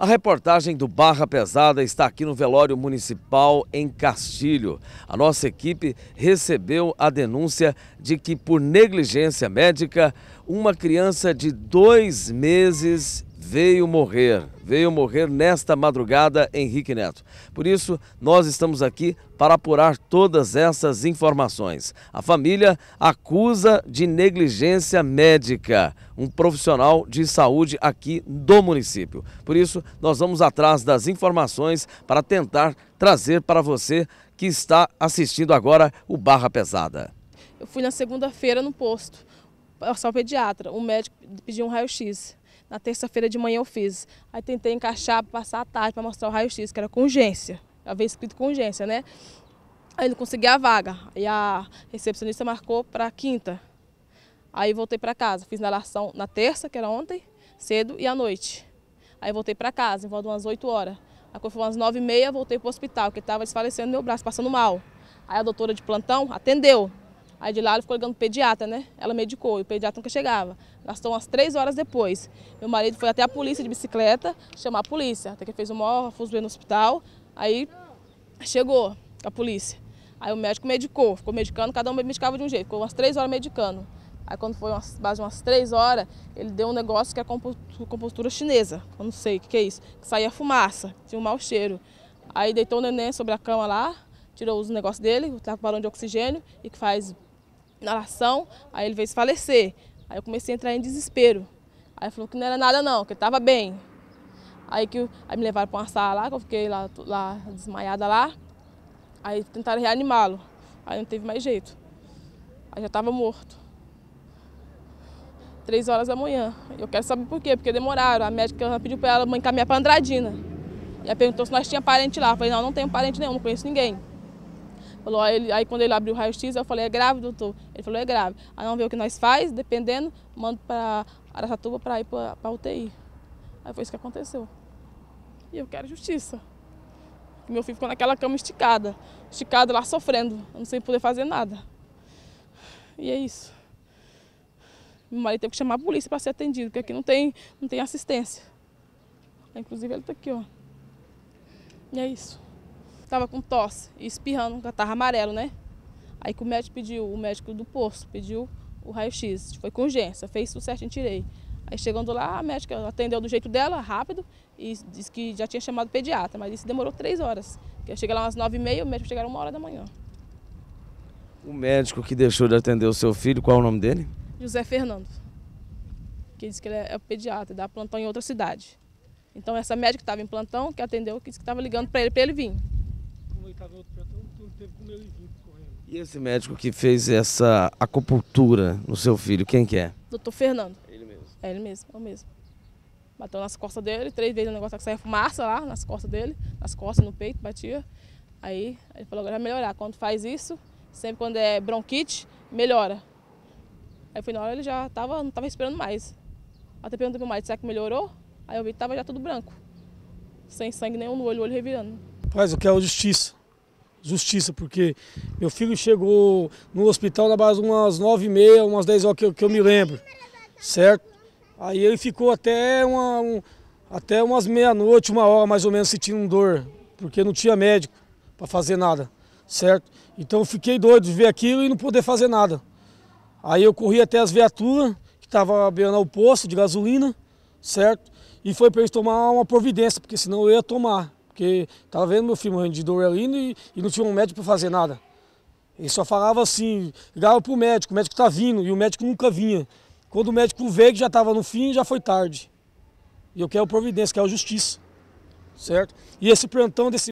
A reportagem do Barra Pesada está aqui no velório municipal em Castilho. A nossa equipe recebeu a denúncia de que, por negligência médica, uma criança de dois meses veio morrer, veio morrer nesta madrugada Henrique Neto. Por isso, nós estamos aqui para apurar todas essas informações. A família acusa de negligência médica um profissional de saúde aqui do município. Por isso, nós vamos atrás das informações para tentar trazer para você que está assistindo agora o Barra Pesada. Eu fui na segunda-feira no posto, passar o pediatra. O médico pediu um raio-x na terça-feira de manhã eu fiz. Aí tentei encaixar, passar a tarde para mostrar o raio-x, que era com urgência. Havia escrito com urgência, né? Aí não consegui a vaga. E a recepcionista marcou para quinta. Aí voltei para casa. Fiz inalação na terça, que era ontem, cedo e à noite. Aí voltei para casa, em volta de umas 8 horas. Aí quando foi umas 9 e meia, voltei para o hospital, que estava desfalecendo meu braço, passando mal. Aí a doutora de plantão atendeu. Aí de lá ela ficou ligando pro pediatra, né? Ela medicou e o pediatra nunca chegava. Gastou umas três horas depois. Meu marido foi até a polícia de bicicleta chamar a polícia. Até que fez o maior fuzuê no hospital. Aí chegou a polícia. Aí o médico medicou, ficou medicando, cada um medicava de um jeito. Ficou umas três horas medicando. Aí quando foi umas, base umas três horas, ele deu um negócio que é compostura chinesa. Eu não sei o que, que é isso. Que saía fumaça, tinha um mau cheiro. Aí deitou o neném sobre a cama lá, tirou os negócios dele, o balão de oxigênio e que faz inalação, aí ele veio se falecer. Aí eu comecei a entrar em desespero. Aí falou que não era nada não, que ele estava bem. Aí, que, aí me levaram para uma sala lá, que eu fiquei lá, lá desmaiada lá. Aí tentaram reanimá-lo. Aí não teve mais jeito. Aí já estava morto. Três horas da manhã. Eu quero saber por quê, porque demoraram. A médica pediu para ela encaminhar para Andradina. E ela perguntou se nós tínhamos parente lá. Eu falei, não, não tenho parente nenhum, não conheço ninguém. Falou, aí, ele, aí quando ele abriu o raio-x, eu falei, é grave, doutor? Ele falou, é grave. Aí não ver o que nós faz, dependendo, mando para Aracatuba para ir para a UTI. Aí foi isso que aconteceu. E eu quero justiça. Meu filho ficou naquela cama esticada, esticado lá sofrendo, não sem poder fazer nada. E é isso. Meu marido teve que chamar a polícia para ser atendido, porque aqui não tem, não tem assistência. Inclusive ele está aqui, ó. E é isso estava com tosse e espirrando, um catarro amarelo, né? Aí que o médico pediu, o médico do posto pediu o raio-x, foi com urgência, fez tudo certinho, tirei. Aí chegando lá, a médica atendeu do jeito dela, rápido, e disse que já tinha chamado o pediatra, mas isso demorou três horas. Eu cheguei lá umas nove e meia, o médico chegaram uma hora da manhã. O médico que deixou de atender o seu filho, qual é o nome dele? José Fernando. Que disse que ele é pediatra, dá plantão em outra cidade. Então essa médica que estava em plantão, que atendeu, que disse que estava ligando para ele, para ele vir outro plantão, tudo teve com correndo. E esse médico que fez essa acupuntura no seu filho, quem que é? Doutor Fernando. Ele mesmo. É ele mesmo, é o mesmo. Bateu nas costas dele, três vezes o negócio que tá saia fumaça lá, nas costas dele, nas costas, no peito, batia. Aí ele falou, agora vai melhorar. Quando faz isso, sempre quando é bronquite, melhora. Aí foi na hora ele já tava, não tava esperando mais. Até perguntei mais, será que melhorou? Aí eu vi que tava já tudo branco. Sem sangue nenhum no olho, o olho revirando. Mas o que é a justiça? justiça, porque meu filho chegou no hospital na base umas 9 e meia, umas 10 horas que eu, que eu me lembro, certo? Aí ele ficou até, uma, um, até umas meia-noite, uma hora mais ou menos, sentindo dor, porque não tinha médico para fazer nada, certo? Então eu fiquei doido de ver aquilo e não poder fazer nada. Aí eu corri até as viaturas, que estavam abrindo o posto de gasolina, certo? E foi para eles tomar uma providência, porque senão eu ia tomar porque estava vendo meu filho morrendo de dor ali e, e não tinha um médico para fazer nada. Ele só falava assim, ligava para o médico, o médico está vindo, e o médico nunca vinha. Quando o médico veio, que já estava no fim, já foi tarde. E eu quero providência, quero justiça, certo? E esse plantão desse